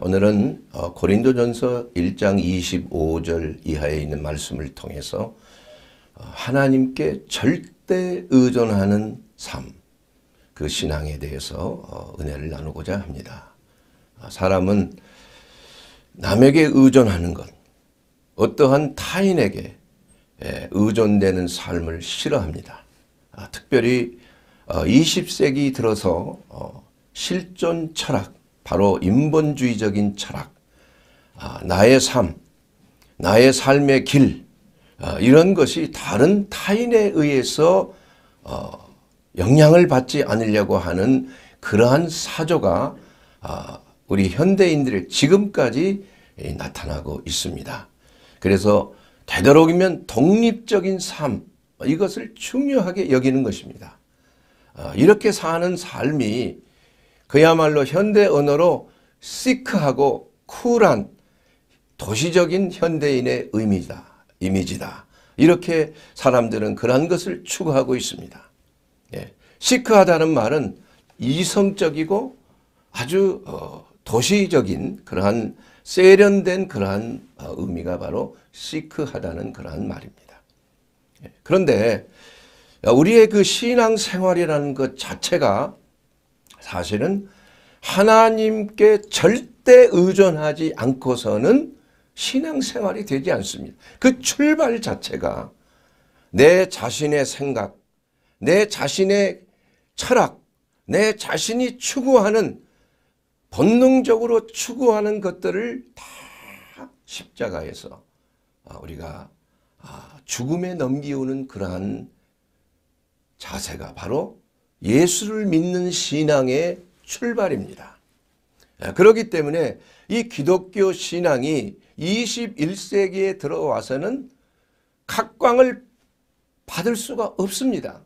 오늘은 어, 고린도전서 1장 25절 이하에 있는 말씀을 통해서 어, 하나님께 절대 의존하는 삶, 그 신앙에 대해서 어, 은혜를 나누고자 합니다. 아, 사람은 남에게 의존하는 것, 어떠한 타인에게 예, 의존되는 삶을 싫어합니다. 아, 특별히 20세기 들어서 실존 철학, 바로 인본주의적인 철학, 아, 나의 삶, 나의 삶의 길 아, 이런 것이 다른 타인에 의해서 어, 영향을 받지 않으려고 하는 그러한 사조가 아, 우리 현대인들의 지금까지 예, 나타나고 있습니다. 그래서 되도록이면 독립적인 삶 이것을 중요하게 여기는 것입니다. 이렇게 사는 삶이 그야말로 현대 언어로 시크하고 쿨한 도시적인 현대인의 의미다. 이미지다. 이렇게 사람들은 그러 것을 추구하고 있습니다. 예. 시크하다는 말은 이성적이고 아주 어, 도시적인 그러한 세련된 그러한 어, 의미가 바로 시크하다는 그러한 말입니다. 예. 그런데 우리의 그 신앙생활이라는 것 자체가 사실은 하나님께 절대 의존하지 않고서는 신앙생활이 되지 않습니다. 그 출발 자체가 내 자신의 생각, 내 자신의 철학, 내 자신이 추구하는 본능적으로 추구하는 것들을 다 십자가에서 아, 우리가 아, 죽음에 넘기우는 그러한 자세가 바로 예수를 믿는 신앙의 출발입니다. 아, 그렇기 때문에 이 기독교 신앙이 21세기에 들어와서는 각광을 받을 수가 없습니다.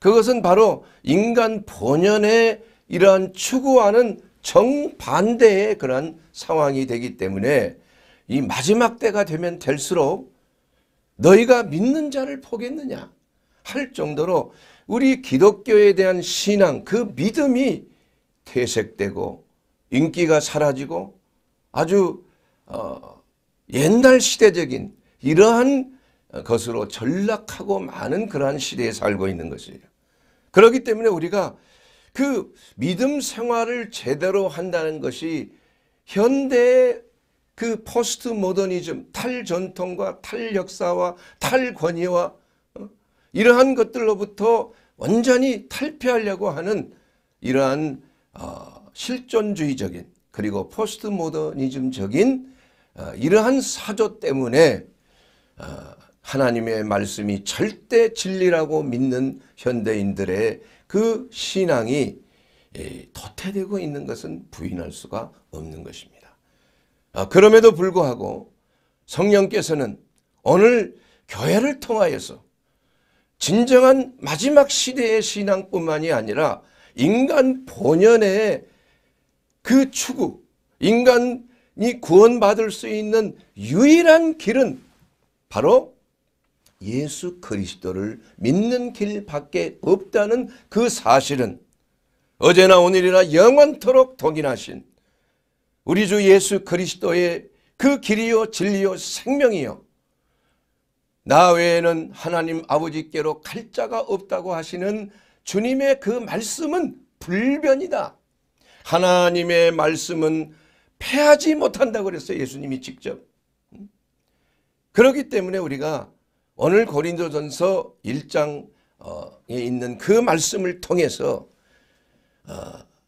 그것은 바로 인간 본연의 이러한 추구하는 정반대의 그러 상황이 되기 때문에 이 마지막 때가 되면 될수록 너희가 믿는 자를 포겠느냐 할 정도로 우리 기독교에 대한 신앙, 그 믿음이 퇴색되고 인기가 사라지고 아주 어, 옛날 시대적인 이러한 것으로 전락하고 많은 그러한 시대에 살고 있는 것이에요. 그렇기 때문에 우리가 그 믿음 생활을 제대로 한다는 것이 현대의 그 포스트 모더니즘, 탈전통과 탈역사와 탈권위와 어, 이러한 것들로부터 완전히 탈피하려고 하는 이러한 어, 실존주의적인 그리고 포스트 모더니즘적인 어, 이러한 사조 때문에 어, 하나님의 말씀이 절대 진리라고 믿는 현대인들의 그 신앙이 예, 도태되고 있는 것은 부인할 수가 없는 것입니다. 어, 그럼에도 불구하고 성령께서는 오늘 교회를 통하여서 진정한 마지막 시대의 신앙뿐만이 아니라 인간 본연의 그 추구, 인간이 구원받을 수 있는 유일한 길은 바로 예수 그리스도를 믿는 길밖에 없다는 그 사실은 어제나 오늘이나 영원토록 동일하신 우리 주 예수 그리스도의 그 길이요 진리요 생명이요 나 외에는 하나님 아버지께로 갈 자가 없다고 하시는 주님의 그 말씀은 불변이다. 하나님의 말씀은 패하지 못한다 그랬어요. 예수님이 직접. 그렇기 때문에 우리가 오늘 고린도전서 1장에 있는 그 말씀을 통해서 어,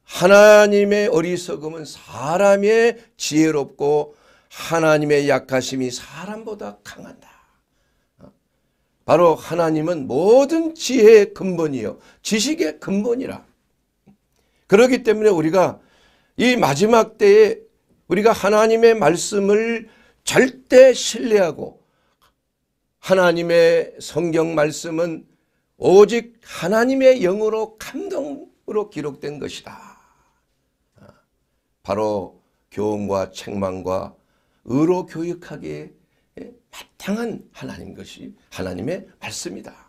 하나님의 어리석음은 사람의 지혜롭고 하나님의 약하심이 사람보다 강한다. 바로 하나님은 모든 지혜의 근본이요. 지식의 근본이라. 그렇기 때문에 우리가 이 마지막 때에 우리가 하나님의 말씀을 절대 신뢰하고 하나님의 성경 말씀은 오직 하나님의 영으로 감동으로 기록된 것이다. 아, 바로 교훈과 책망과 의로 교육하기에 바탕한 하나님 것이 하나님의 말씀이다.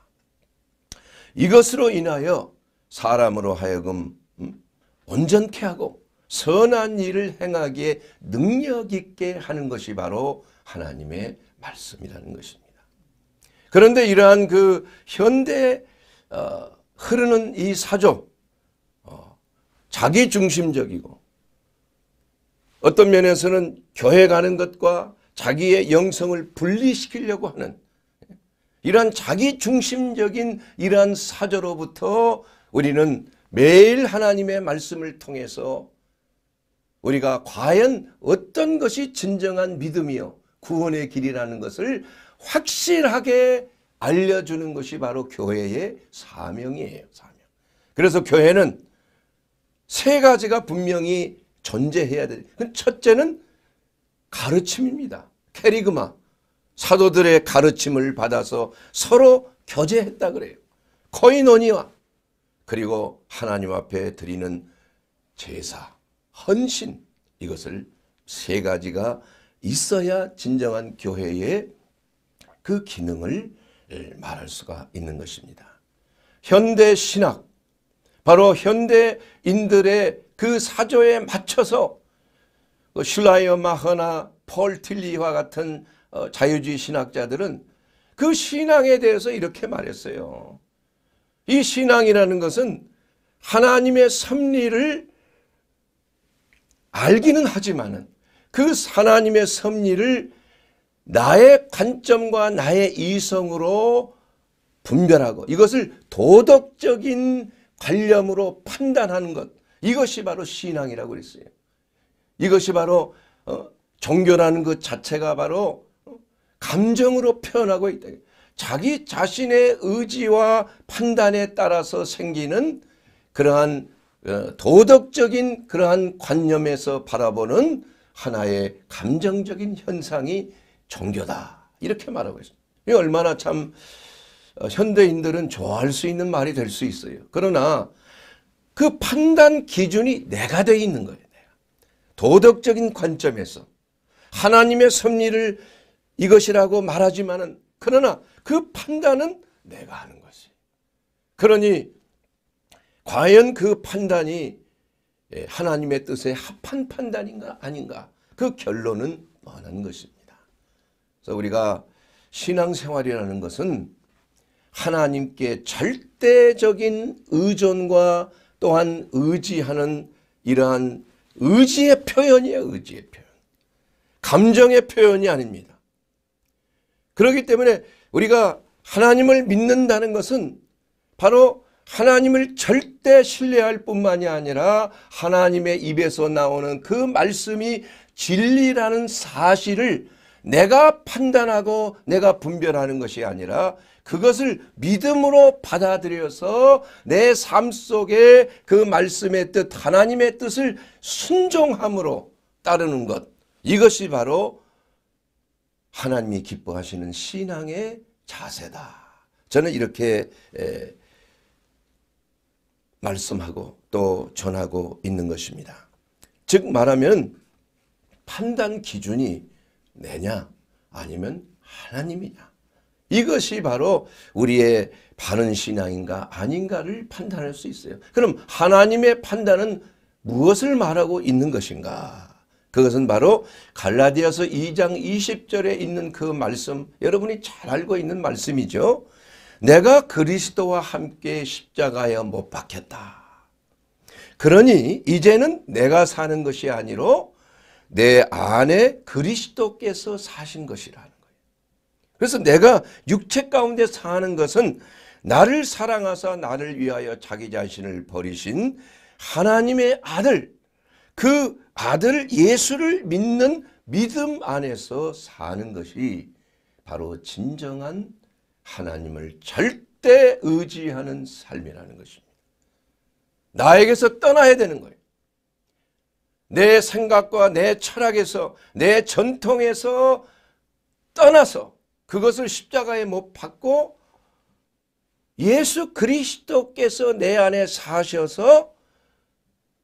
이것으로 인하여 사람으로 하여금 음, 온전케 하고 선한 일을 행하기에 능력 있게 하는 것이 바로 하나님의 말씀이라는 것입니다. 그런데 이러한 그 현대 어, 흐르는 이 사조 어, 자기 중심적이고 어떤 면에서는 교회 가는 것과 자기의 영성을 분리시키려고 하는 이러한 자기 중심적인 이러한 사조로부터 우리는 매일 하나님의 말씀을 통해서 우리가 과연 어떤 것이 진정한 믿음이요 구원의 길이라는 것을 확실하게 알려주는 것이 바로 교회의 사명이에요. 사명. 그래서 교회는 세 가지가 분명히 존재해야 돼. 첫째는 가르침입니다. 캐리그마 사도들의 가르침을 받아서 서로 교제했다 그래요. 코이노니와 그리고 하나님 앞에 드리는 제사, 헌신 이것을 세 가지가 있어야 진정한 교회의 그 기능을 말할 수가 있는 것입니다. 현대 신학, 바로 현대인들의 그 사조에 맞춰서 그 슐라이어 마허나 폴 틸리와 같은 어, 자유주의 신학자들은 그 신앙에 대해서 이렇게 말했어요. 이 신앙이라는 것은 하나님의 섭리를 알기는 하지만그 하나님의 섭리를 나의 관점과 나의 이성으로 분별하고 이것을 도덕적인 관념으로 판단하는 것 이것이 바로 신앙이라고 그랬어요. 이것이 바로 어, 종교라는 것 그 자체가 바로 감정으로 표현하고 있다. 자기 자신의 의지와 판단에 따라서 생기는 그러한 어, 도덕적인 그러한 관념에서 바라보는 하나의 감정적인 현상이 종교다. 이렇게 말하고 있습니다. 이 얼마나 참 어, 현대인들은 좋아할 수 있는 말이 될 수 있어요. 그러나 그 판단 기준이 내가 돼 있는 거예요. 도덕적인 관점에서 하나님의 섭리를 이것이라고 말하지만은 그러나 그 판단은 내가 하는 것이. 그러니 과연 그 판단이 예, 하나님의 뜻에 합한 판단인가 아닌가 그 결론은 뻔한 것입니다. 그래서 우리가 신앙생활이라는 것은 하나님께 절대적인 의존과 또한 의지하는 이러한 의지의 표현이에요. 의지의 표현. 감정의 표현이 아닙니다. 그렇기 때문에 우리가 하나님을 믿는다는 것은 바로 하나님을 절대 신뢰할 뿐만이 아니라 하나님의 입에서 나오는 그 말씀이 진리라는 사실을 내가 판단하고 내가 분별하는 것이 아니라 그것을 믿음으로 받아들여서 내 삶 속에 그 말씀의 뜻 하나님의 뜻을 순종함으로 따르는 것 이것이 바로 하나님이 기뻐하시는 신앙의 자세다. 저는 이렇게 에, 말씀하고 또 전하고 있는 것입니다. 즉 말하면 판단 기준이 내냐 아니면 하나님이냐 이것이 바로 우리의 바른 신앙인가 아닌가를 판단할 수 있어요. 그럼 하나님의 판단은 무엇을 말하고 있는 것인가 그것은 바로 갈라디아서 2장 20절에 있는 그 말씀 여러분이 잘 알고 있는 말씀이죠. 내가 그리스도와 함께 십자가에 못 박혔다. 그러니 이제는 내가 사는 것이 아니로 내 안에 그리스도께서 사신 것이라는 거예요. 그래서 내가 육체 가운데 사는 것은 나를 사랑하사 나를 위하여 자기 자신을 버리신 하나님의 아들 그 아들 예수를 믿는 믿음 안에서 사는 것이 바로 진정한 하나님을 절대 의지하는 삶이라는 것입니다. 나에게서 떠나야 되는 거예요. 내 생각과 내 철학에서 내 전통에서 떠나서 그것을 십자가에 못 박고 예수 그리스도께서 내 안에 사셔서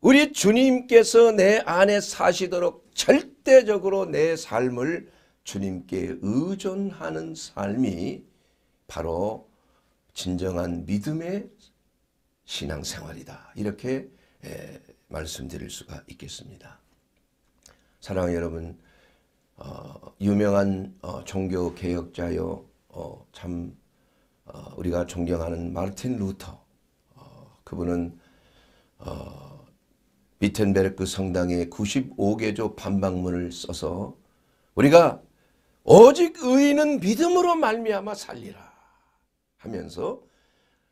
우리 주님께서 내 안에 사시도록 절대적으로 내 삶을 주님께 의존하는 삶이 바로 진정한 믿음의 신앙생활이다. 이렇게 예, 말씀드릴 수가 있겠습니다. 사랑하는 여러분, 어, 유명한 어, 종교 개혁자요, 어, 참 어, 우리가 존경하는 마르틴 루터, 어, 그분은 어, 비텐베르크 성당의 95개조 반박문을 써서 우리가 오직 의인은 믿음으로 말미암아 살리라 하면서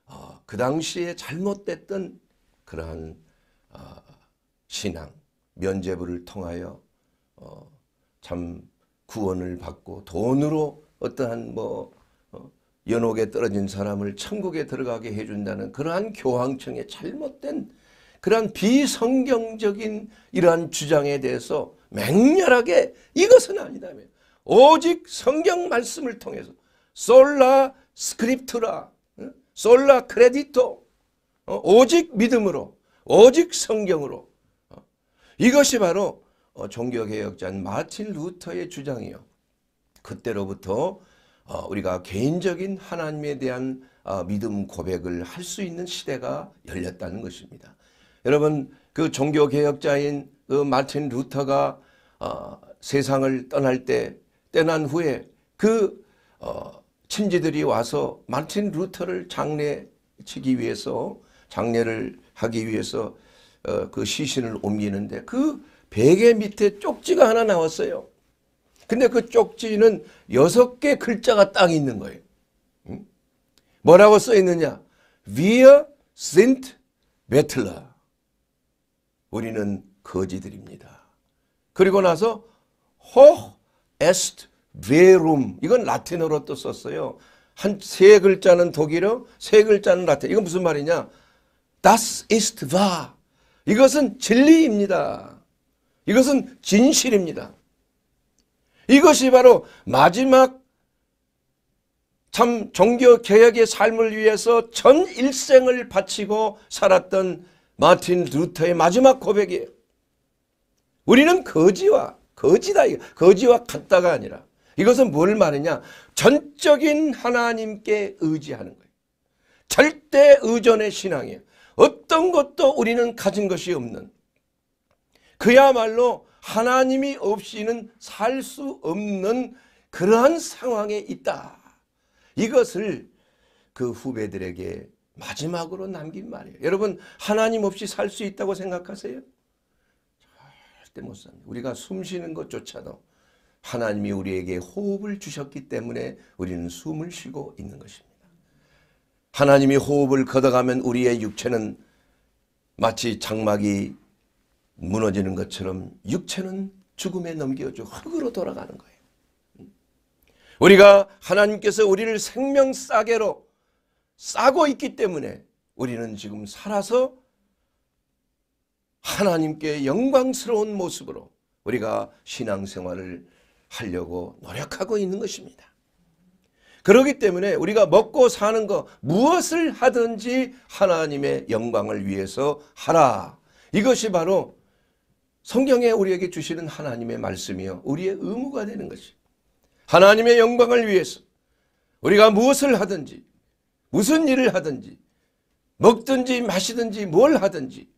어, 그 당시에 잘못됐던 그러한 어, 신앙 면죄부를 통하여 어, 참 구원을 받고 돈으로 어떠한 뭐 어, 연옥에 떨어진 사람을 천국에 들어가게 해준다는 그러한 교황청의 잘못된 그러한 비성경적인 이러한 주장에 대해서 맹렬하게 이것은 아니다 오직 성경 말씀을 통해서 솔라 스크립트라 솔라 크레디토 어, 오직 믿음으로 오직 성경으로 어? 이것이 바로 어, 종교개혁자인 마틴 루터의 주장이요 그때로부터 우리가 개인적인 하나님에 대한 믿음 고백을 할 수 있는 시대가 열렸다는 것입니다 여러분 그 종교 개혁자인 그 마틴 루터가 어, 세상을 떠날 때 떠난 후에 그 어, 친지들이 와서 마틴 루터를 장례 치기 위해서 장례를 하기 위해서 어, 그 시신을 옮기는데 그 베개 밑에 쪽지가 하나 나왔어요. 근데 그 쪽지는 여섯 개 글자가 땅에 있는 거예요. 뭐라고 써 있느냐? Via Saint Bettler. 우리는 거지들입니다. 그리고 나서 hoc est verum 이건 라틴어로 또 썼어요. 한 세 글자는 독일어, 세 글자는 라틴. 이건 무슨 말이냐? Das ist wahr. 이것은 진리입니다. 이것은 진실입니다. 이것이 바로 마지막 참 종교 개혁의 삶을 위해서 전 일생을 바치고 살았던 마틴 루터의 마지막 고백이에요. 우리는 거지와 거지다. 거지와 같다가 아니라 이것은 뭘 말하냐? 전적인 하나님께 의지하는 거예요. 절대 의존의 신앙이에요. 어떤 것도 우리는 가진 것이 없는 그야말로 하나님이 없이는 살 수 없는 그러한 상황에 있다. 이것을 그 후배들에게 마지막으로 남긴 말이에요. 여러분 하나님 없이 살 수 있다고 생각하세요? 절대 못 삽니다. 우리가 숨쉬는 것조차도 하나님이 우리에게 호흡을 주셨기 때문에 우리는 숨을 쉬고 있는 것입니다. 하나님이 호흡을 걷어가면 우리의 육체는 마치 장막이 무너지는 것처럼 육체는 죽음에 넘겨져 흙으로 돌아가는 거예요. 우리가 하나님께서 우리를 생명싸개로 싸고 있기 때문에 우리는 지금 살아서 하나님께 영광스러운 모습으로 우리가 신앙생활을 하려고 노력하고 있는 것입니다. 그러기 때문에 우리가 먹고 사는 거 무엇을 하든지 하나님의 영광을 위해서 하라. 이것이 바로 성경에 우리에게 주시는 하나님의 말씀이요. 우리의 의무가 되는 것이. 하나님의 영광을 위해서 우리가 무엇을 하든지 무슨 일을 하든지 먹든지 마시든지 뭘 하든지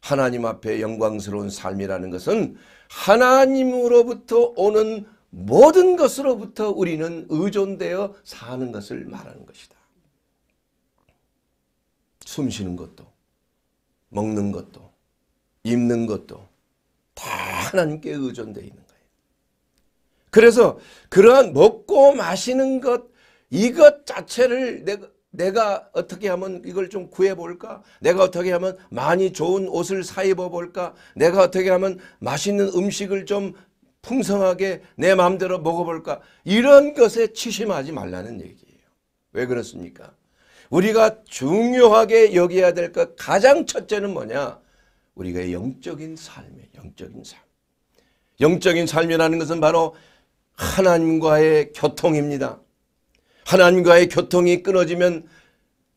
하나님 앞에 영광스러운 삶이라는 것은 하나님으로부터 오는 모든 것으로부터 우리는 의존되어 사는 것을 말하는 것이다. 숨 쉬는 것도 먹는 것도 입는 것도 다 하나님께 의존되어 있는 거예요. 그래서 그러한 먹고 마시는 것 이것 자체를 내가, 내가 어떻게 하면 이걸 좀 구해볼까? 내가 어떻게 하면 많이 좋은 옷을 사입어볼까? 내가 어떻게 하면 맛있는 음식을 좀 풍성하게 내 마음대로 먹어볼까? 이런 것에 치심하지 말라는 얘기예요. 왜 그렇습니까? 우리가 중요하게 여겨야 될 것 가장 첫째는 뭐냐? 우리가 영적인 삶이에요. 영적인 삶. 영적인 삶이라는 것은 바로 하나님과의 교통입니다. 하나님과의 교통이 끊어지면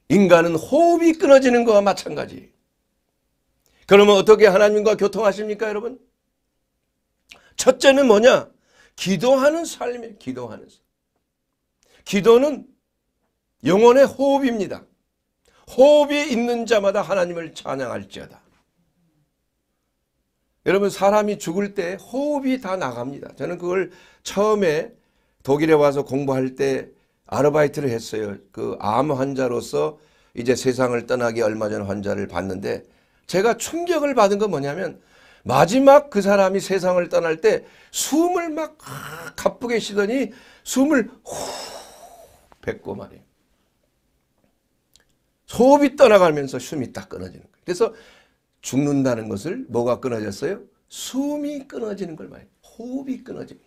인간은 호흡이 끊어지는 것과 마찬가지. 그러면 어떻게 하나님과 교통하십니까 여러분? 첫째는 뭐냐? 기도하는 삶이에요. 기도하는 삶. 기도는 영혼의 호흡입니다. 호흡이 있는 자마다 하나님을 찬양할지어다. 여러분 사람이 죽을 때 호흡이 다 나갑니다. 저는 그걸 처음에 독일에 와서 공부할 때 아르바이트를 했어요. 그 암 환자로서 이제 세상을 떠나기 얼마 전 환자를 봤는데 제가 충격을 받은 건 뭐냐면 마지막 그 사람이 세상을 떠날 때 숨을 막 가쁘게 쉬더니 숨을 후 뱉고 말이에요. 호흡이 떠나가면서 숨이 딱 끊어지는 거예요. 그래서 죽는다는 것을 뭐가 끊어졌어요? 숨이 끊어지는 걸 말해요. 호흡이 끊어지는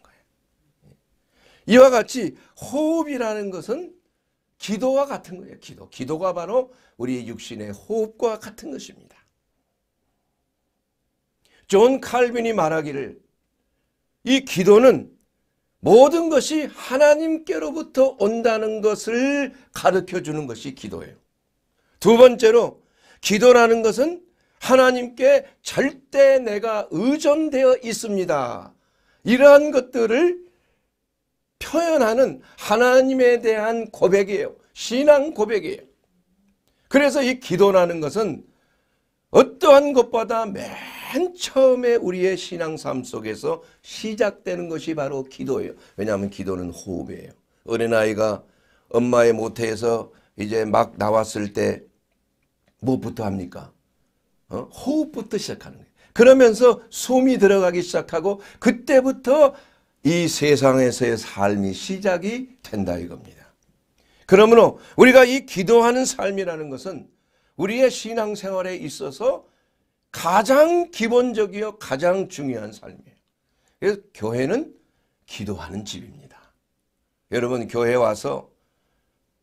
이와 같이 호흡이라는 것은 기도와 같은 거예요. 기도. 기도가 바로 우리의 육신의 호흡과 같은 것입니다. 존 칼빈이 말하기를 이 기도는 모든 것이 하나님께로부터 온다는 것을 가르쳐 주는 것이 기도예요. 두 번째로 기도라는 것은 하나님께 절대 내가 의존되어 있습니다. 이러한 것들을 표현하는 하나님에 대한 고백이에요. 신앙 고백이에요. 그래서 이 기도라는 것은 어떠한 것보다 맨 처음에 우리의 신앙 삶 속에서 시작되는 것이 바로 기도예요. 왜냐하면 기도는 호흡이에요. 어린아이가 엄마의 모태에서 이제 막 나왔을 때 무엇부터 합니까? 어? 호흡부터 시작하는 거예요. 그러면서 숨이 들어가기 시작하고 그때부터 이 세상에서의 삶이 시작이 된다 이겁니다. 그러므로 우리가 이 기도하는 삶이라는 것은 우리의 신앙생활에 있어서 가장 기본적이요 가장 중요한 삶이에요. 그래서 교회는 기도하는 집입니다. 여러분 교회 와서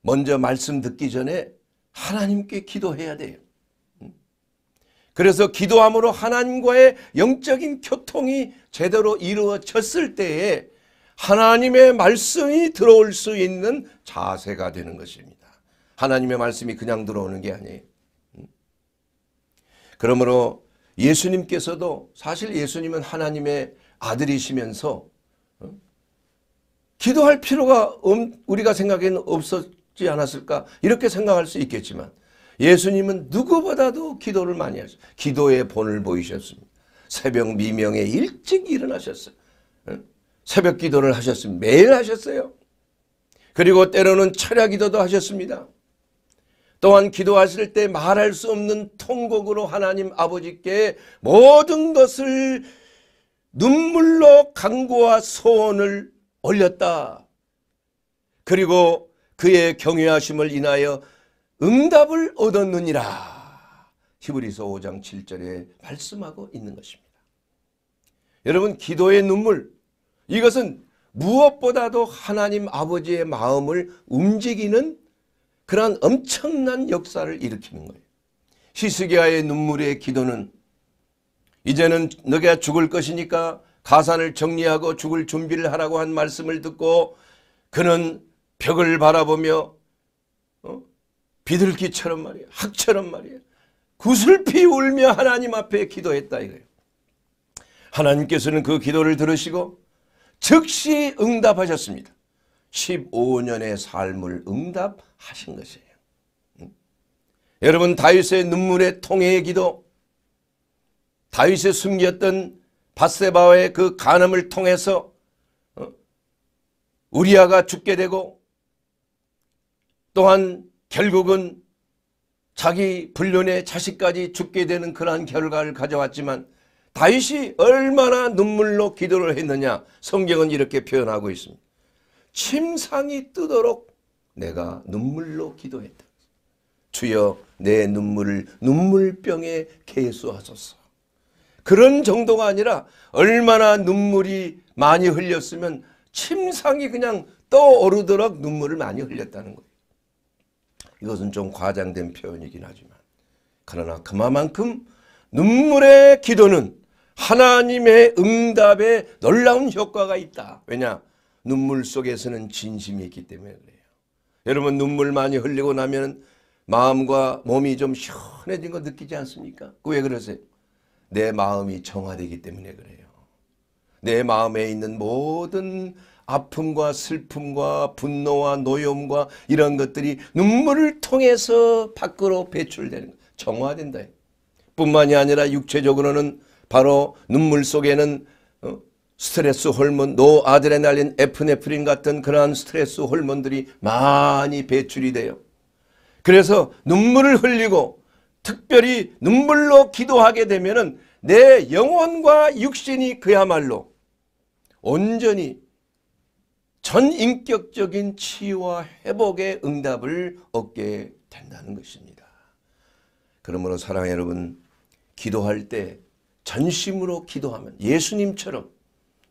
먼저 말씀 듣기 전에 하나님께 기도해야 돼요. 음. 그래서 기도함으로 하나님과의 영적인 교통이 제대로 이루어졌을 때에 하나님의 말씀이 들어올 수 있는 자세가 되는 것입니다. 하나님의 말씀이 그냥 들어오는 게 아니에요. 그러므로 예수님께서도 사실 예수님은 하나님의 아들이시면서 기도할 필요가 우리가 생각에는 없었지 않았을까 이렇게 생각할 수 있겠지만 예수님은 누구보다도 기도를 많이 하셨 기도의 본을 보이셨습니다. 새벽 미명에 일찍 일어나셨어요. 새벽 기도를 하셨어요. 매일 하셨어요. 그리고 때로는 철야 기도도 하셨습니다. 또한 기도하실 때 말할 수 없는 통곡으로 하나님 아버지께 모든 것을 눈물로 강구와 소원을 올렸다. 그리고 그의 경외하심을 인하여 응답을 얻었느니라. 히브리서 5장 7절에 말씀하고 있는 것입니다. 여러분 기도의 눈물 이것은 무엇보다도 하나님 아버지의 마음을 움직이는 그러한 엄청난 역사를 일으키는 거예요. 히스기야의 눈물의 기도는 이제는 너가 죽을 것이니까 가산을 정리하고 죽을 준비를 하라고 한 말씀을 듣고 그는 벽을 바라보며 어? 비둘기처럼 말이야 학처럼 말이야 구슬피 울며 하나님 앞에 기도했다 이거예요. 하나님께서는 그 기도를 들으시고 즉시 응답하셨습니다. 15년의 삶을 응답하신 것이에요. 여러분 다윗의 눈물의 통해의 기도 다윗의 숨겼던 바세바의 그 간음을 통해서 어? 우리아가 죽게 되고 또한 결국은 자기 불륜의 자식까지 죽게 되는 그러한 결과를 가져왔지만 다윗이 얼마나 눈물로 기도를 했느냐 성경은 이렇게 표현하고 있습니다. 침상이 뜨도록 내가 눈물로 기도했다. 주여 내 눈물을 눈물병에 개수하소서. 그런 정도가 아니라 얼마나 눈물이 많이 흘렸으면 침상이 그냥 떠오르도록 눈물을 많이 흘렸다는 거예요. 이것은 좀 과장된 표현이긴 하지만 그러나 그만큼 눈물의 기도는 하나님의 응답에 놀라운 효과가 있다. 왜냐? 눈물 속에서는 진심이 있기 때문에 그래요. 여러분 눈물 많이 흘리고 나면 마음과 몸이 좀 시원해진 거 느끼지 않습니까? 그 왜 그러세요? 내 마음이 정화되기 때문에 그래요. 내 마음에 있는 모든 아픔과 슬픔과 분노와 노염과 이런 것들이 눈물을 통해서 밖으로 배출되는 정화된다. 뿐만이 아니라 육체적으로는 바로 눈물 속에는 어, 스트레스 호르몬, 노아드레날린, 에프네프린 같은 그러한 스트레스 호르몬들이 많이 배출이 돼요. 그래서 눈물을 흘리고 특별히 눈물로 기도하게 되면 은내 영혼과 육신이 그야말로 온전히 전인격적인 치유와 회복의 응답을 얻게 된다는 것입니다. 그러므로 사랑해 여러분 기도할 때 전심으로 기도하면 예수님처럼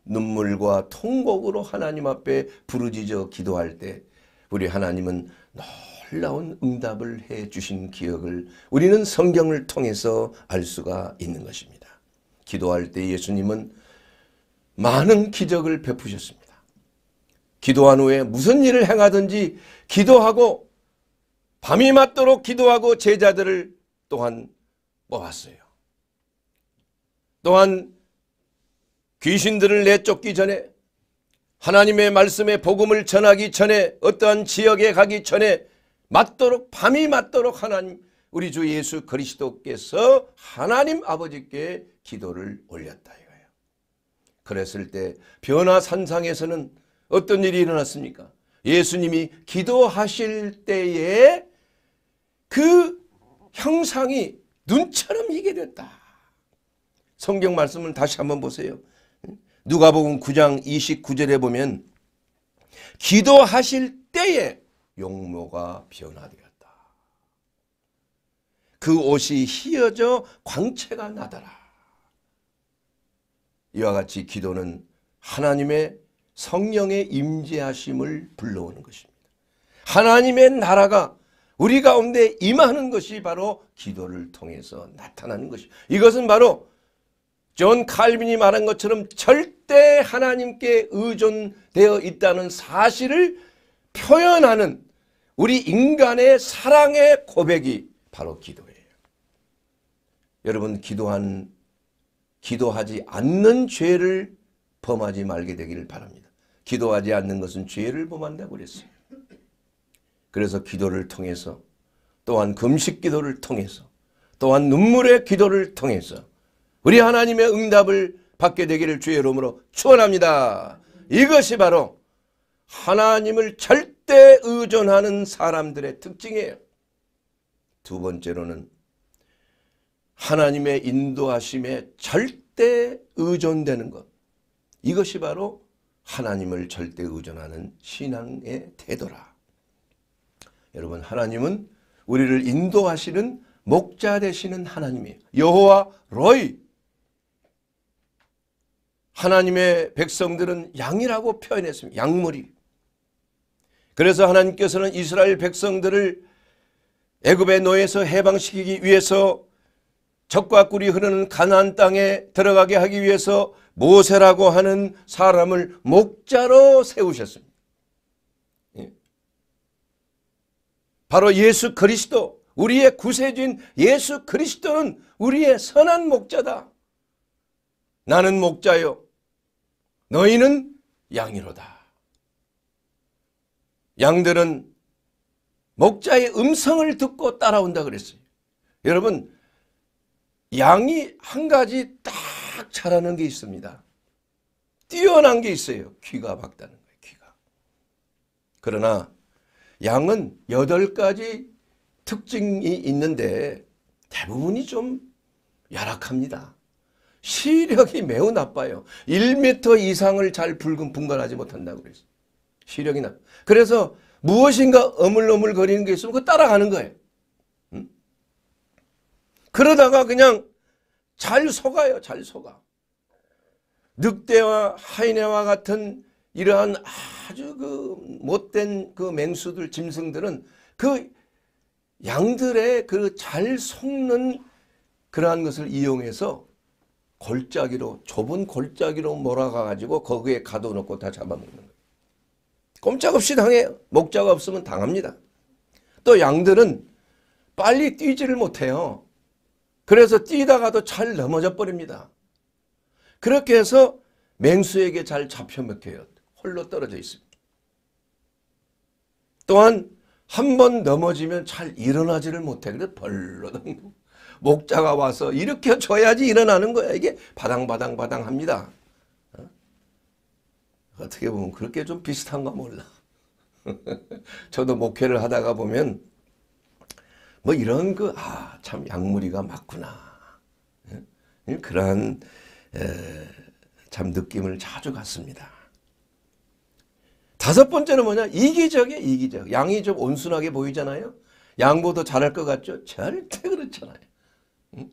눈물과 통곡으로 하나님 앞에 부르짖어 기도할 때 우리 하나님은 놀라운 응답을 해 주신 기억을 우리는 성경을 통해서 알 수가 있는 것입니다. 기도할 때 예수님은 많은 기적을 베푸셨습니다. 기도한 후에 무슨 일을 행하든지 기도하고 밤이 맞도록 기도하고 제자들을 또한 뽑았어요. 또한 귀신들을 내쫓기 전에 하나님의 말씀의 복음을 전하기 전에 어떠한 지역에 가기 전에 맞도록 밤이 맞도록 하나님 우리 주 예수 그리스도께서 하나님 아버지께 기도를 올렸다 이거예요. 그랬을 때 변화산상에서는 어떤 일이 일어났습니까? 예수님이 기도하실 때에 그 형상이 눈처럼 희게됐다. 성경 말씀을 다시 한번 보세요. 누가복음 9장 29절에 보면 기도하실 때에 용모가 변화되었다. 그 옷이 휘어져 광채가 나더라. 이와 같이 기도는 하나님의 성령의 임재하심을 불러오는 것입니다. 하나님의 나라가 우리 가운데 임하는 것이 바로 기도를 통해서 나타나는 것이 이것은 바로 존 칼빈이 말한 것처럼 절대 하나님께 의존되어 있다는 사실을 표현하는 우리 인간의 사랑의 고백이 바로 기도예요. 여러분 기도한 기도하지 않는 죄를 범하지 말게 되기를 바랍니다. 기도하지 않는 것은 죄를 범한다고 그랬어요. 그래서 기도를 통해서 또한 금식 기도를 통해서 또한 눈물의 기도를 통해서 우리 하나님의 응답을 받게 되기를 주의 이름으로 축원합니다. 이것이 바로 하나님을 절대 의존하는 사람들의 특징이에요. 두 번째로는 하나님의 인도하심에 절대 의존되는 것. 이것이 바로 하나님을 절대 의존하는 신앙의 태도라. 여러분 하나님은 우리를 인도하시는 목자 되시는 하나님이에요. 여호와 로이. 하나님의 백성들은 양이라고 표현했습니다. 양머리. 그래서 하나님께서는 이스라엘 백성들을 애굽의 노에서 해방시키기 위해서 적과 꿀이 흐르는 가나안 땅에 들어가게 하기 위해서 모세라고 하는 사람을 목자로 세우셨습니다. 예. 바로 예수 그리스도 우리의 구세주인 예수 그리스도는 우리의 선한 목자다. 나는 목자요. 너희는 양이로다. 양들은 목자의 음성을 듣고 따라온다 그랬어요. 여러분 양이 한 가지 딱 차라는게 있습니다. 뛰어난 게 있어요. 귀가 밝다는 거예요. 귀가. 그러나 양은 여덟 가지 특징이 있는데 대부분이 좀 열악합니다. 시력이 매우 나빠요. 1m 이상을 잘 붉은 분간하지 못한다고 그랬어요. 시력이 나. 그래서 무엇인가 어물어물거리는 게 있으면 그 따라가는 거예요. 음? 그러다가 그냥 잘 속아요. 잘 속아. 늑대와 하이네와 같은 이러한 아주 그 못된 그 맹수들 짐승들은 그 양들의 그 잘 속는 그러한 것을 이용해서 골짜기로 좁은 골짜기로 몰아가 가지고 거기에 가둬놓고 다 잡아먹는 거예요. 꼼짝없이 당해요. 목자가 없으면 당합니다. 또 양들은 빨리 뛰지를 못해요. 그래서 뛰다가도 잘 넘어져 버립니다. 그렇게 해서 맹수에게 잘 잡혀 먹혀요. 홀로 떨어져 있습니다. 또한 한 번 넘어지면 잘 일어나지를 못해. 그래서 벌러덩 목자가 와서 일으켜줘야지 일어나는 거야. 이게 바당바당바당 합니다. 어? 어떻게 보면 그렇게 좀 비슷한가 몰라. 저도 목회를 하다가 보면 뭐 이런 그, 아, 참 양무리가 맞구나. 예? 예? 그러한, 에, 참 느낌을 자주 갖습니다. 다섯 번째는 뭐냐? 이기적이에 이기적. 양이 좀 온순하게 보이잖아요? 양보도 잘할 것 같죠? 절대 그렇잖아요. 응?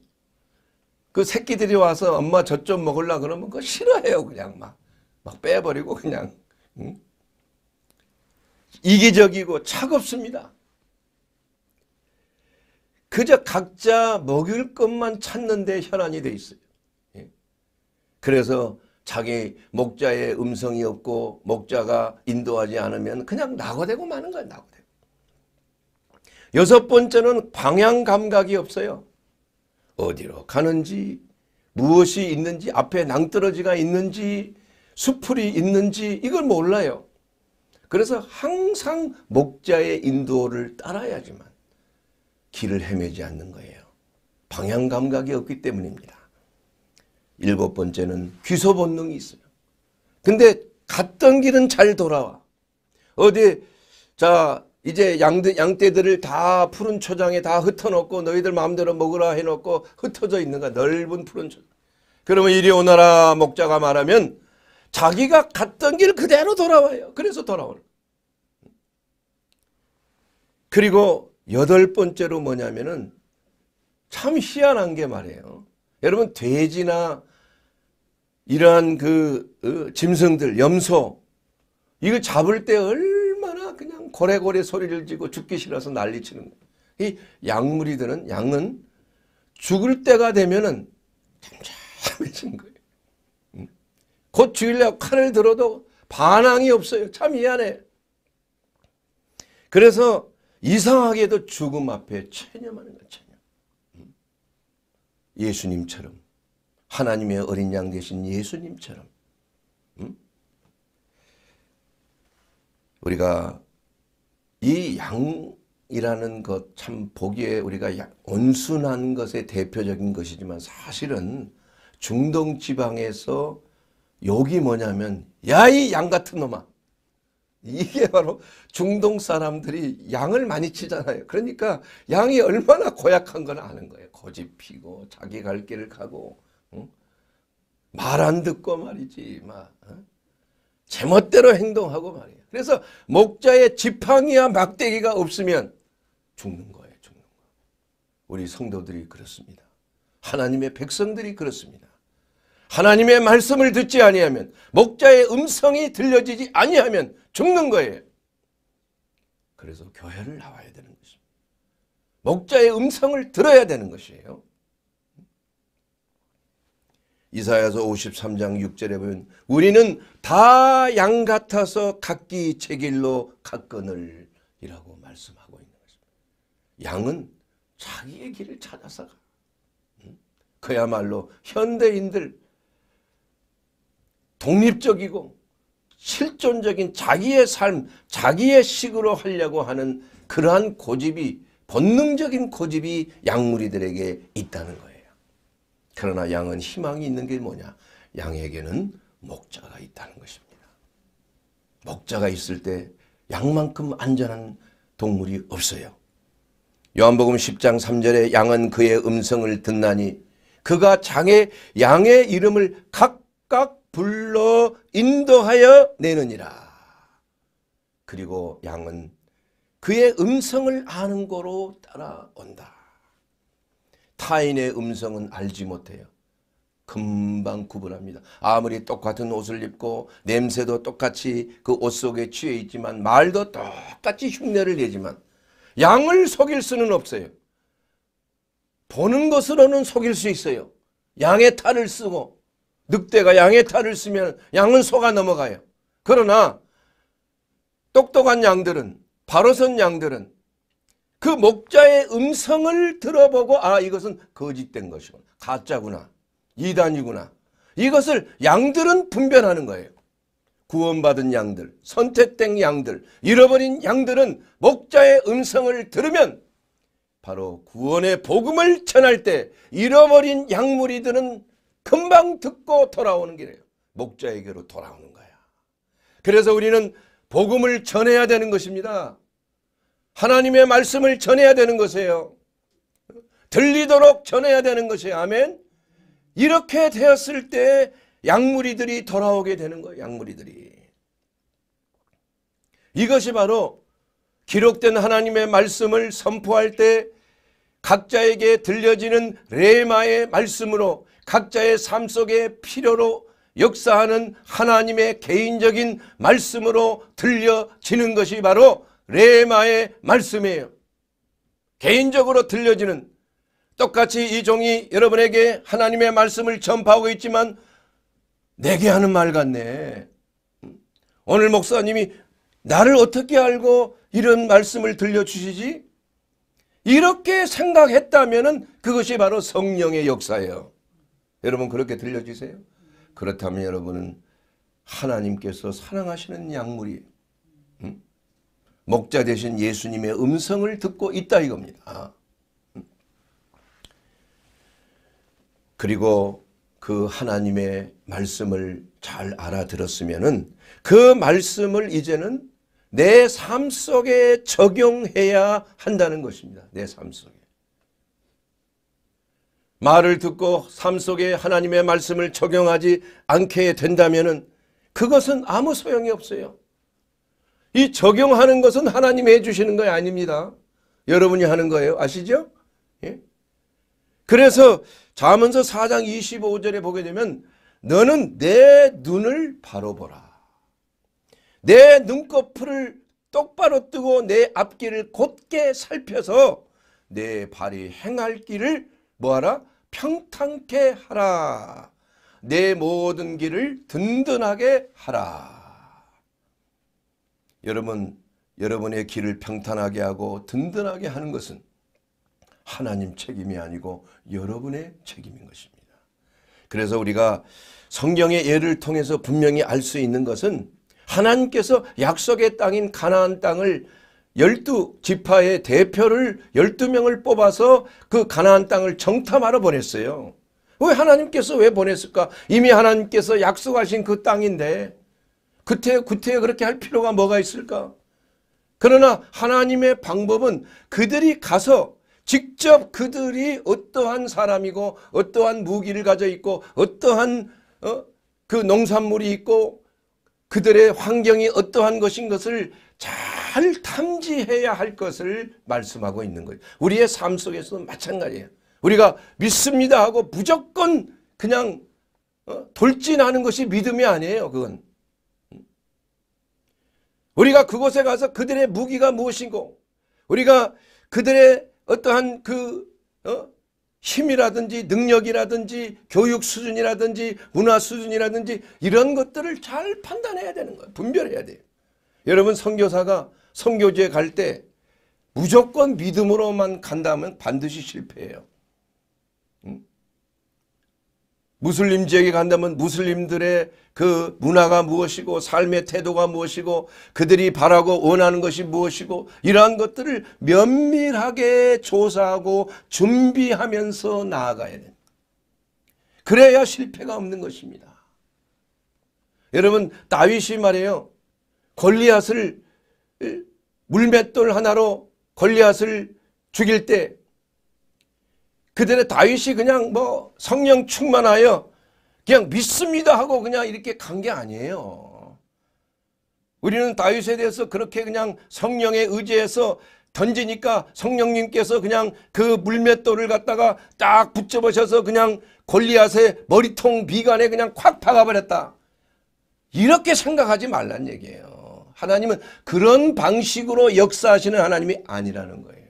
그 새끼들이 와서 엄마 젖좀 먹으려 그러면 그거 싫어해요, 그냥 막. 막 빼버리고 그냥. 응? 이기적이고 차갑습니다. 그저 각자 먹일 것만 찾는 데 현안이 돼 있어요. 예. 그래서 자기 목자의 음성이 없고 목자가 인도하지 않으면 그냥 낙오되고 마는 거예요. 낙오되고. 여섯 번째는 방향 감각이 없어요. 어디로 가는지 무엇이 있는지 앞에 낭떠러지가 있는지 수풀이 있는지 이걸 몰라요. 그래서 항상 목자의 인도를 따라야지만 길을 헤매지 않는 거예요. 방향 감각이 없기 때문입니다. 일곱 번째는 귀소 본능이 있어요. 근데 갔던 길은 잘 돌아와. 어디 자 이제 양대, 양떼들을 다 푸른 초장에 다 흩어놓고 너희들 마음대로 먹으라 해놓고 흩어져 있는 가 넓은 푸른 초장. 그러면 이리 오너라 목자가 말하면 자기가 갔던 길 그대로 돌아와요. 그래서 돌아오는. 그리고 여덟 번째로 뭐냐면은 참 희한한 게 말이에요. 여러분 돼지나 이러한 그 어, 짐승들 염소 이거 잡을 때 얼마나 그냥 고래고래 소리를 지고 죽기 싫어서 난리치는 이 약물이들은 양은 죽을 때가 되면은 잠잠해진 거예요. 음. 곧 죽이려고 칼을 들어도 반항이 없어요. 참 희한해. 그래서 이상하게도 죽음 앞에 체념하는 것, 야 체념. 예수님처럼 하나님의 어린 양 되신 예수님처럼 음? 우리가 이 양이라는 것 참 보기에 우리가 온순한 것의 대표적인 것이지만 사실은 중동 지방에서 욕이 뭐냐면 야이 양 같은 놈아 이게 바로 중동 사람들이 양을 많이 치잖아요. 그러니까 양이 얼마나 고약한 건 아는 거예요. 거짓 피고 자기 갈 길을 가고 응? 말안 듣고 말이지 막 응? 제멋대로 행동하고 말이에요. 그래서 목자의 지팡이와 막대기가 없으면 죽는 거예요. 죽는 거. 우리 성도들이 그렇습니다. 하나님의 백성들이 그렇습니다. 하나님의 말씀을 듣지 아니하면 목자의 음성이 들려지지 아니하면 죽는 거예요. 그래서 교회를 나와야 되는 것입니다. 목자의 음성을 들어야 되는 것이에요. 이사야서 53장 6절에 보면 우리는 다 양 같아서 각기 제길로 각건을이라고 말씀하고 있는 것입니다. 양은 자기의 길을 찾아서 가. 그야말로 현대인들 독립적이고 실존적인 자기의 삶, 자기의 식으로 하려고 하는 그러한 고집이 본능적인 고집이 양무리들에게 있다는 거예요. 그러나 양은 희망이 있는 게 뭐냐? 양에게는 목자가 있다는 것입니다. 목자가 있을 때 양만큼 안전한 동물이 없어요. 요한복음 10장 3절에 양은 그의 음성을 듣나니 그가 장의 양의 이름을 각각 불러 인도하여 내느니라. 그리고 양은 그의 음성을 아는 거로 따라온다. 타인의 음성은 알지 못해요. 금방 구분합니다. 아무리 똑같은 옷을 입고 냄새도 똑같이 그 옷 속에 취해 있지만 말도 똑같이 흉내를 내지만 양을 속일 수는 없어요. 보는 것으로는 속일 수 있어요. 양의 탈을 쓰고 늑대가 양의 탈을 쓰면 양은 소가 넘어가요. 그러나 똑똑한 양들은 바로선 양들은 그 목자의 음성을 들어보고 아 이것은 거짓된 것이구나. 가짜구나. 이단이구나. 이것을 양들은 분별하는 거예요. 구원받은 양들, 선택된 양들, 잃어버린 양들은 목자의 음성을 들으면 바로 구원의 복음을 전할 때 잃어버린 양무리들은 금방 듣고 돌아오는 길이에요. 목자에게로 돌아오는 거야. 그래서 우리는 복음을 전해야 되는 것입니다. 하나님의 말씀을 전해야 되는 것이에요. 들리도록 전해야 되는 것이에요. 아멘. 이렇게 되었을 때약물이들이 돌아오게 되는 거예요. 약물이들이 이것이 바로 기록된 하나님의 말씀을 선포할 때 각자에게 들려지는 레마의 말씀으로 각자의 삶 속에 필요로 역사하는 하나님의 개인적인 말씀으로 들려지는 것이 바로 레마의 말씀이에요. 개인적으로 들려지는 똑같이 이 종이 여러분에게 하나님의 말씀을 전파하고 있지만 내게 하는 말 같네. 오늘 목사님이 나를 어떻게 알고 이런 말씀을 들려주시지? 이렇게 생각했다면 그것이 바로 성령의 역사예요. 여러분 그렇게 들려지세요? 그렇다면 여러분은 하나님께서 사랑하시는 약물이 음? 목자 되신 예수님의 음성을 듣고 있다 이겁니다. 그리고 그 하나님의 말씀을 잘알아들었으면그 말씀을 이제는 내 삶 속에 적용해야 한다는 것입니다. 내 삶 속에. 말을 듣고 삶 속에 하나님의 말씀을 적용하지 않게 된다면 그것은 아무 소용이 없어요. 이 적용하는 것은 하나님이 해주시는 거 아닙니다. 여러분이 하는 거예요. 아시죠? 예? 그래서 자문서 4장 25절에 보게 되면 너는 내 눈을 바로 보라. 내 눈꺼풀을 똑바로 뜨고 내 앞길을 곧게 살펴서 내 발이 행할 길을 뭐하라? 평탄케 하라. 내 모든 길을 든든하게 하라. 여러분, 여러분의 길을 평탄하게 하고 든든하게 하는 것은 하나님 책임이 아니고 여러분의 책임인 것입니다. 그래서 우리가 성경의 예를 통해서 분명히 알 수 있는 것은 하나님께서 약속의 땅인 가나안 땅을 열두 지파의 대표를 열두 명을 뽑아서 그 가나안 땅을 정탐하러 보냈어요. 왜 하나님께서 왜 보냈을까? 이미 하나님께서 약속하신 그 땅인데 그때 구태 그렇게 할 필요가 뭐가 있을까? 그러나 하나님의 방법은 그들이 가서 직접 그들이 어떠한 사람이고 어떠한 무기를 가져 있고 어떠한 어? 그 농산물이 있고 그들의 환경이 어떠한 것인 것을 잘 탐지해야 할 것을 말씀하고 있는 거예요. 우리의 삶 속에서도 마찬가지예요. 우리가 믿습니다 하고 무조건 그냥 어, 돌진하는 것이 믿음이 아니에요. 그건. 우리가 그곳에 가서 그들의 무기가 무엇이고 우리가 그들의 어떠한 그 어? 힘이라든지 능력이라든지 교육 수준이라든지 문화 수준이라든지 이런 것들을 잘 판단해야 되는 거예요. 분별해야 돼요. 여러분 선교사가 선교지에 갈 때 무조건 믿음으로만 간다면 반드시 실패해요. 음? 무슬림 지역에 간다면 무슬림들의 그 문화가 무엇이고 삶의 태도가 무엇이고 그들이 바라고 원하는 것이 무엇이고 이러한 것들을 면밀하게 조사하고 준비하면서 나아가야 됩니다. 그래야 실패가 없는 것입니다. 여러분 다윗이 말이에요. 골리앗을 어, 물맷돌 하나로 골리앗을 죽일 때 그들의 다윗이 그냥 뭐 성령 충만하여 그냥 믿습니다 하고 그냥 이렇게 간 게 아니에요. 우리는 다윗에 대해서 그렇게 그냥 성령에 의지해서 던지니까 성령님께서 그냥 그 물맷돌을 갖다가 딱 붙여보셔서 그냥 골리앗의 머리통 미간에 그냥 콱 박아버렸다. 이렇게 생각하지 말란 얘기예요. 하나님은 그런 방식으로 역사하시는 하나님이 아니라는 거예요.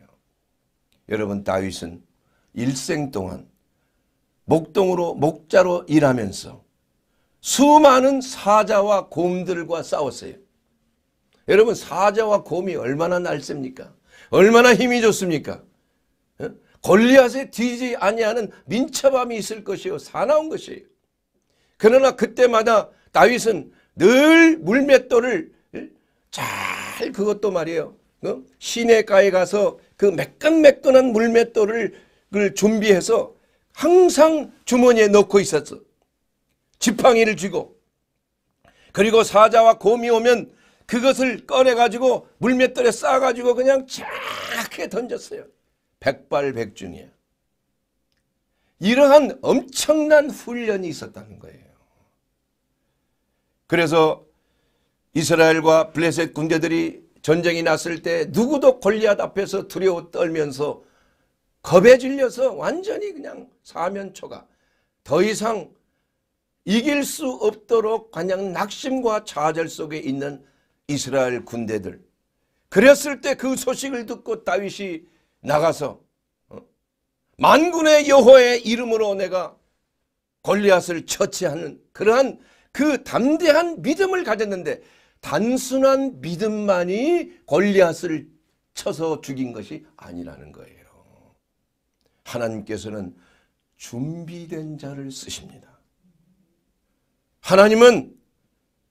여러분 다윗은 일생 동안 목동으로 목자로 일하면서 수많은 사자와 곰들과 싸웠어요. 여러분 사자와 곰이 얼마나 날쎕니까? 얼마나 힘이 좋습니까? 어? 골리앗에 뒤지 아니하는 민첩함이 있을 것이요 사나운 것이에요. 그러나 그때마다 다윗은 늘 물맷돌을 잘 그것도 말이에요. 시내가에 가서 그 매끈매끈한 물맷돌을 을 준비해서 항상 주머니에 넣고 있었어. 지팡이를 쥐고 그리고 사자와 곰이 오면 그것을 꺼내가지고 물맷돌에 싸가지고 그냥 쫙해 던졌어요. 백발백중이야. 이러한 엄청난 훈련이 있었다는 거예요. 그래서 이스라엘과 블레셋 군대들이 전쟁이 났을 때 누구도 골리앗 앞에서 두려워 떨면서 겁에 질려서 완전히 그냥 사면초가 더 이상 이길 수 없도록 그냥 낙심과 좌절 속에 있는 이스라엘 군대들. 그랬을 때 그 소식을 듣고 다윗이 나가서 어, 만군의 여호의 이름으로 내가 골리앗을 처치하는 그러한 그 담대한 믿음을 가졌는데 단순한 믿음만이 골리앗을 쳐서 죽인 것이 아니라는 거예요. 하나님께서는 준비된 자를 쓰십니다. 하나님은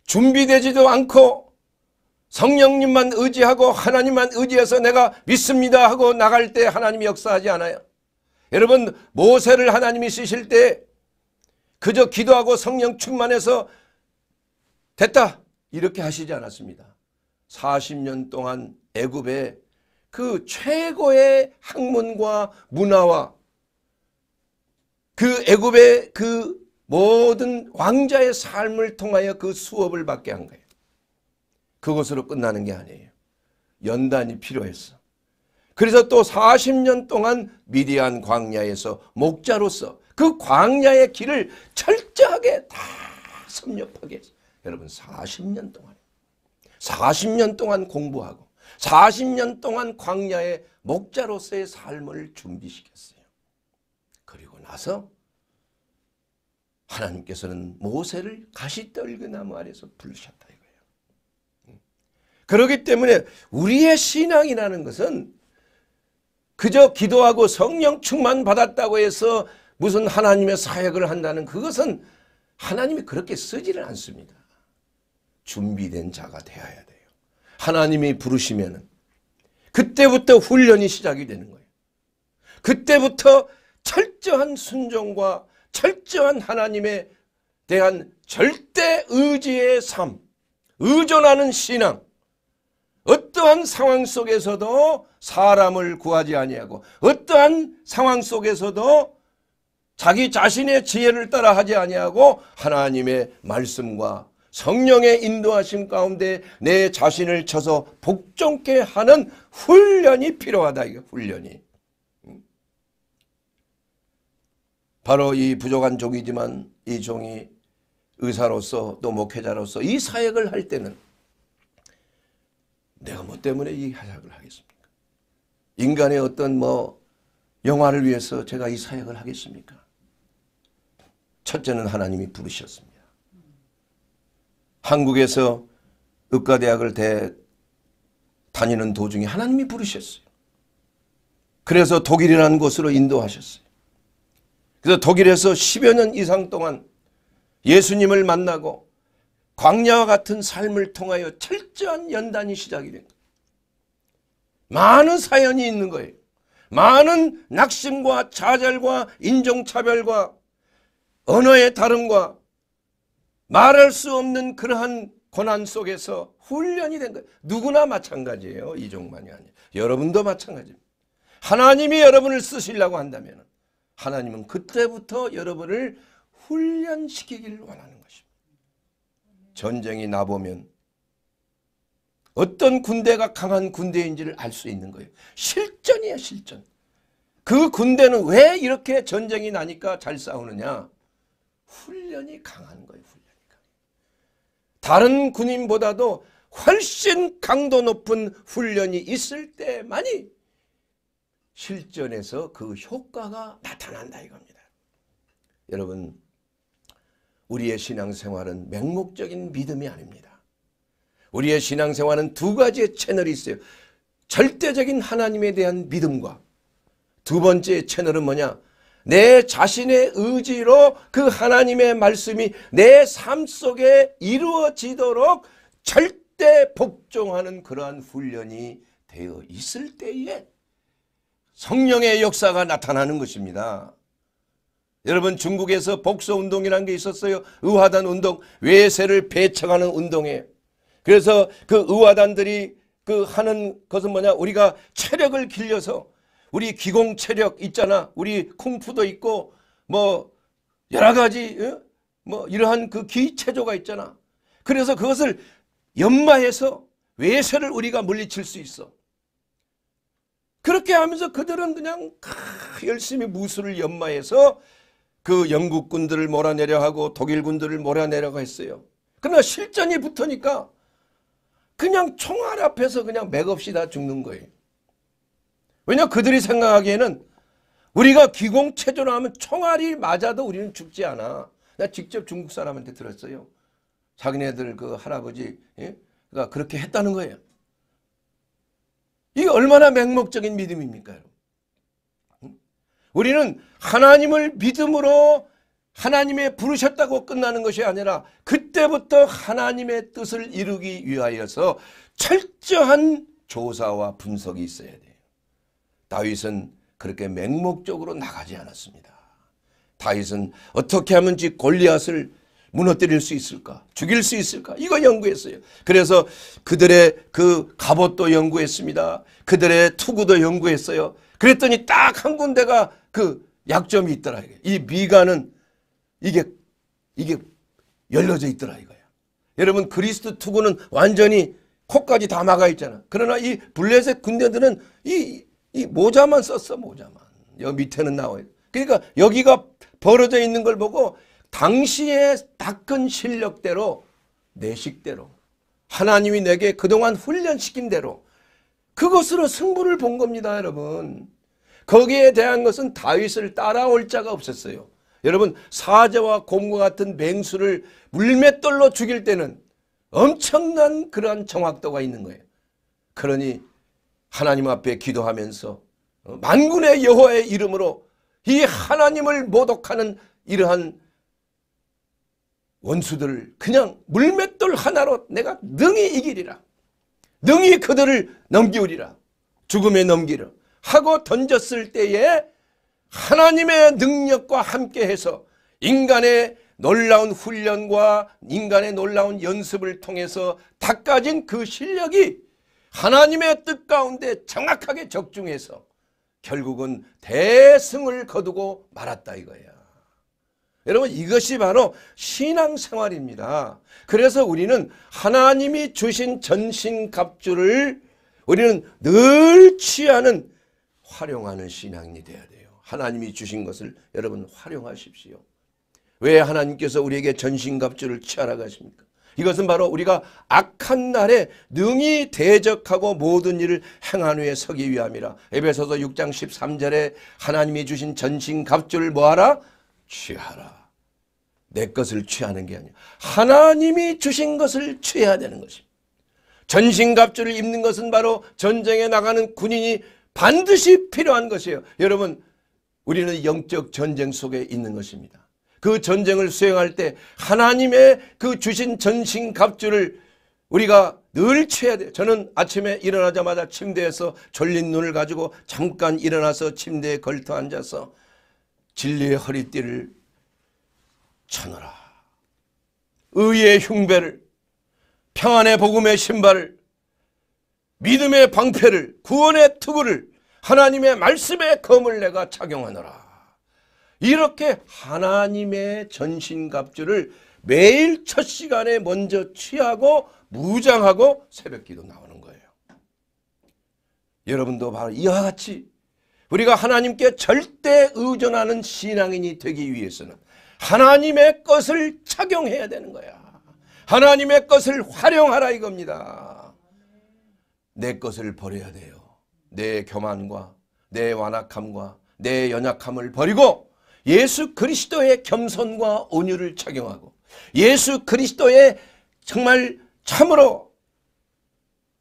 준비되지도 않고 성령님만 의지하고 하나님만 의지해서 내가 믿습니다 하고 나갈 때 하나님이 역사하지 않아요. 여러분 모세를 하나님이 쓰실 때 그저 기도하고 성령 충만해서 됐다 이렇게 하시지 않았습니다. 40년 동안 애굽에 그 최고의 학문과 문화와 그 애굽의 그 모든 왕자의 삶을 통하여 그 수업을 받게 한 거예요. 그것으로 끝나는 게 아니에요. 연단이 필요했어. 그래서 또 40년 동안 미디안 광야에서 목자로서 그 광야의 길을 철저하게 다 섭렵하게 했어. 여러분 40년 동안 40년 동안 공부하고 40년 동안 광야의 목자로서의 삶을 준비시켰어요. 그리고 나서 하나님께서는 모세를 가시떨기나무 아래서 부르셨다 이거예요. 그렇기 때문에 우리의 신앙이라는 것은 그저 기도하고 성령 충만 받았다고 해서 무슨 하나님의 사역을 한다는 그것은 하나님이 그렇게 쓰지를 않습니다. 준비된 자가 되어야 돼요. 하나님이 부르시면 그때부터 훈련이 시작이 되는 거예요. 그때부터 철저한 순종과 철저한 하나님에 대한 절대 의지의 삶, 의존하는 신앙, 어떠한 상황 속에서도 사람을 구하지 아니하고 어떠한 상황 속에서도 자기 자신의 지혜를 따라 하지 아니하고 하나님의 말씀과 성령의 인도하심 가운데 내 자신을 쳐서 복종케 하는 훈련이 필요하다. 이게 훈련이. 음. 바로 이 부족한 종이지만 이 종이 의사로서 또 목회자로서 이 사역을 할 때는 내가 뭐 때문에 이 사역을 하겠습니까? 인간의 어떤 뭐 영화를 위해서 제가 이 사역을 하겠습니까? 첫째는 하나님이 부르셨습니다. 한국에서 의과대학을 대, 다니는 도중에 하나님이 부르셨어요. 그래서 독일이라는 곳으로 인도하셨어요. 그래서 독일에서 10여 년 이상 동안 예수님을 만나고 광야와 같은 삶을 통하여 철저한 연단이 시작이 된 많은 사연이 있는 거예요. 많은 낙심과 좌절과 인종차별과 언어의 다름과 말할 수 없는 그러한 고난 속에서 훈련이 된 거예요. 누구나 마찬가지예요. 이종만이 아니에요. 여러분도 마찬가지입니다. 하나님이 여러분을 쓰시려고 한다면 하나님은 그때부터 여러분을 훈련시키길 원하는 것입니다. 전쟁이 나보면 어떤 군대가 강한 군대인지를 알 수 있는 거예요. 실전이에요, 실전. 그 군대는 왜 이렇게 전쟁이 나니까 잘 싸우느냐? 훈련이 강한 거예요. 다른 군인보다도 훨씬 강도 높은 훈련이 있을 때만이 실전에서 그 효과가 나타난다 이겁니다. 여러분 우리의 신앙생활은 맹목적인 믿음이 아닙니다. 우리의 신앙생활은 두 가지의 채널이 있어요. 절대적인 하나님에 대한 믿음과 두 번째 채널은 뭐냐? 내 자신의 의지로 그 하나님의 말씀이 내 삶 속에 이루어지도록 절대 복종하는 그러한 훈련이 되어 있을 때에 성령의 역사가 나타나는 것입니다. 여러분 중국에서 복소운동이라는 게 있었어요. 의화단 운동, 외세를 배척하는 운동에 그래서 그 의화단들이 그 하는 것은 뭐냐 우리가 체력을 길려서 우리 기공 체력 있잖아. 우리 쿵푸도 있고 뭐 여러 가지 뭐 이러한 그 기체조가 있잖아. 그래서 그것을 연마해서 외세를 우리가 물리칠 수 있어. 그렇게 하면서 그들은 그냥 열심히 무술을 연마해서 그 영국군들을 몰아내려 하고 독일군들을 몰아내려고 했어요. 그러나 실전이 붙으니까 그냥 총알 앞에서 그냥 맥없이 다 죽는 거예요. 왜냐 그들이 생각하기에는 우리가 기공체조로 하면 총알이 맞아도 우리는 죽지 않아. 나 직접 중국 사람한테 들었어요. 자기네들 그 할아버지가 예? 그렇게 했다는 거예요. 이게 얼마나 맹목적인 믿음입니까? 우리는 하나님을 믿음으로 하나님의 부르셨다고 끝나는 것이 아니라 그때부터 하나님의 뜻을 이루기 위하여서 철저한 조사와 분석이 있어야 돼요. 다윗은 그렇게 맹목적으로 나가지 않았습니다. 다윗은 어떻게 하면 지 골리앗을 무너뜨릴 수 있을까? 죽일 수 있을까? 이거 연구했어요. 그래서 그들의 그 갑옷도 연구했습니다. 그들의 투구도 연구했어요. 그랬더니 딱 한 군데가 그 약점이 있더라. 이 미간은 이게 이게 열려져 있더라 이거야. 여러분 그리스도 투구는 완전히 코까지 다 막아 있잖아. 그러나 이 블레셋 군대들은 이이 모자만 썼어 모자만. 여기 밑에는 나와요. 그러니까 여기가 벌어져 있는 걸 보고 당시의 닦은 실력대로 내식대로 하나님이 내게 그동안 훈련시킨 대로 그것으로 승부를 본 겁니다 여러분. 거기에 대한 것은 다윗을 따라올 자가 없었어요. 여러분 사자와 곰과 같은 맹수를 물맷돌로 죽일 때는 엄청난 그러한 정확도가 있는 거예요. 그러니 하나님 앞에 기도하면서 어, 만군의 여호와의 이름으로 이 하나님을 모독하는 이러한 원수들을 그냥 물맷돌 하나로 내가 능히 이기리라. 능히 그들을 넘기우리라. 죽음에 넘기라. 하고 던졌을 때에 하나님의 능력과 함께해서 인간의 놀라운 훈련과 인간의 놀라운 연습을 통해서 닦아진 그 실력이 하나님의 뜻 가운데 정확하게 적중해서 결국은 대승을 거두고 말았다 이거예요. 여러분 이것이 바로 신앙생활입니다. 그래서 우리는 하나님이 주신 전신갑주를 우리는 늘 취하는 활용하는 신앙이 돼야 돼요. 하나님이 주신 것을 여러분 활용하십시오. 왜 하나님께서 우리에게 전신갑주를 취하라고 하십니까? 이것은 바로 우리가 악한 날에 능히 대적하고 모든 일을 행한 후에 서기 위함이라. 에베소서 6장 13절에 하나님이 주신 전신갑주를 뭐하라? 취하라. 내 것을 취하는 게 아니야. 하나님이 주신 것을 취해야 되는 것입니다. 전신갑주를 입는 것은 바로 전쟁에 나가는 군인이 반드시 필요한 것이에요. 여러분 우리는 영적 전쟁 속에 있는 것입니다. 그 전쟁을 수행할 때 하나님의 그 주신 전신갑주를 우리가 늘 취해야 돼요. 저는 아침에 일어나자마자 침대에서 졸린 눈을 가지고 잠깐 일어나서 침대에 걸터 앉아서 진리의 허리띠를 쳐너라. 의의 흉배를, 평안의 복음의 신발을, 믿음의 방패를, 구원의 투구를, 하나님의 말씀의 검을 내가 착용하노라. 이렇게 하나님의 전신갑주를 매일 첫 시간에 먼저 취하고 무장하고 새벽기도 나오는 거예요. 여러분도 바로 이와 같이 우리가 하나님께 절대 의존하는 신앙인이 되기 위해서는 하나님의 것을 착용해야 되는 거야. 하나님의 것을 활용하라 이겁니다. 내 것을 버려야 돼요. 내 교만과 내 완악함과 내 연약함을 버리고 예수 그리스도의 겸손과 온유를 착용하고 예수 그리스도의 정말 참으로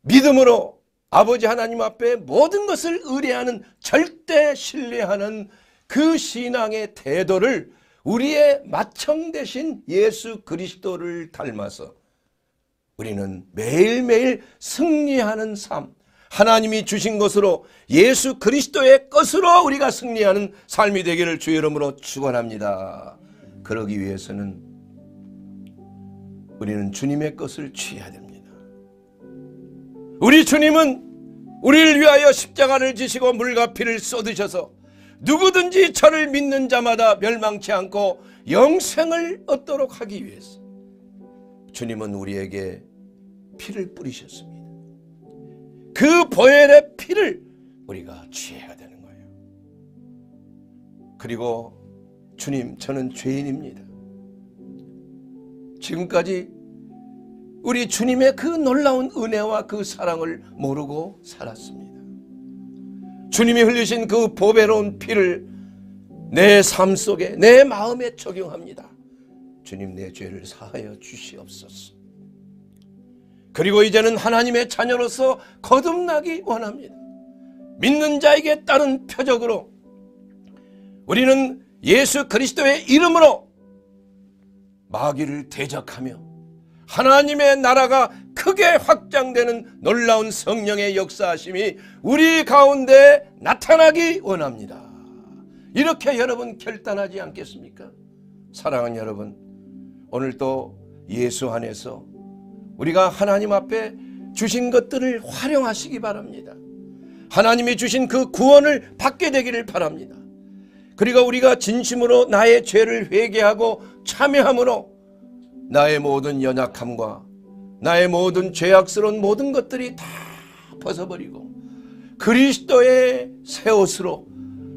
믿음으로 아버지 하나님 앞에 모든 것을 의뢰하는 절대 신뢰하는 그 신앙의 태도를 우리의 마청 대신 예수 그리스도를 닮아서 우리는 매일매일 승리하는 삶 하나님이 주신 것으로 예수 그리스도의 것으로 우리가 승리하는 삶이 되기를 주의 이름으로 축원합니다. 그러기 위해서는 우리는 주님의 것을 취해야 됩니다. 우리 주님은 우리를 위하여 십자가를 지시고 물과 피를 쏟으셔서 누구든지 저를 믿는 자마다 멸망치 않고 영생을 얻도록 하기 위해서 주님은 우리에게 피를 뿌리셨습니다. 그 보혈의 피를 우리가 취해야 되는 거예요. 그리고 주님, 저는 죄인입니다. 지금까지 우리 주님의 그 놀라운 은혜와 그 사랑을 모르고 살았습니다. 주님이 흘리신 그 보배로운 피를 내 삶 속에 내 마음에 적용합니다. 주님 내 죄를 사하여 주시옵소서. 그리고 이제는 하나님의 자녀로서 거듭나기 원합니다. 믿는 자에게 따른 표적으로 우리는 예수 그리스도의 이름으로 마귀를 대적하며 하나님의 나라가 크게 확장되는 놀라운 성령의 역사심이 우리 가운데 나타나기 원합니다. 이렇게 여러분 결단하지 않겠습니까? 사랑하는 여러분, 오늘도 예수 안에서 우리가 하나님 앞에 주신 것들을 활용하시기 바랍니다. 하나님이 주신 그 구원을 받게 되기를 바랍니다. 그리고 우리가 진심으로 나의 죄를 회개하고 참여함으로 나의 모든 연약함과 나의 모든 죄악스러운 모든 것들이 다 벗어버리고 그리스도의 새 옷으로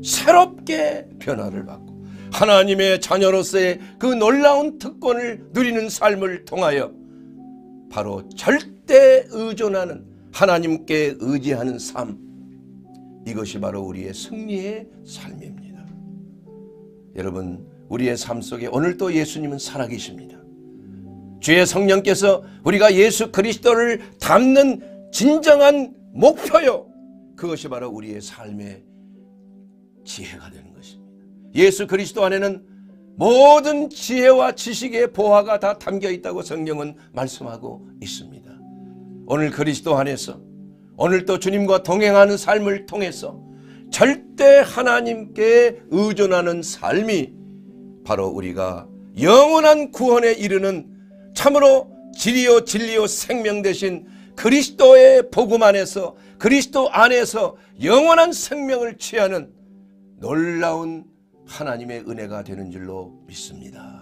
새롭게 변화를 받고 하나님의 자녀로서의 그 놀라운 특권을 누리는 삶을 통하여 바로 절대 의존하는 하나님께 의지하는 삶 이것이 바로 우리의 승리의 삶입니다. 여러분 우리의 삶 속에 오늘도 예수님은 살아계십니다. 주의 성령께서 우리가 예수 그리스도를 닮는 진정한 목표요 그것이 바로 우리의 삶의 지혜가 되는 것입니다. 예수 그리스도 안에는 모든 지혜와 지식의 보화가 다 담겨 있다고 성경은 말씀하고 있습니다. 오늘 그리스도 안에서 오늘 또 주님과 동행하는 삶을 통해서 절대 하나님께 의존하는 삶이 바로 우리가 영원한 구원에 이르는 참으로 진리요 진리요 생명 대신 그리스도의 복음 안에서 그리스도 안에서 영원한 생명을 취하는 놀라운 하나님의 은혜가 되는 줄로 믿습니다.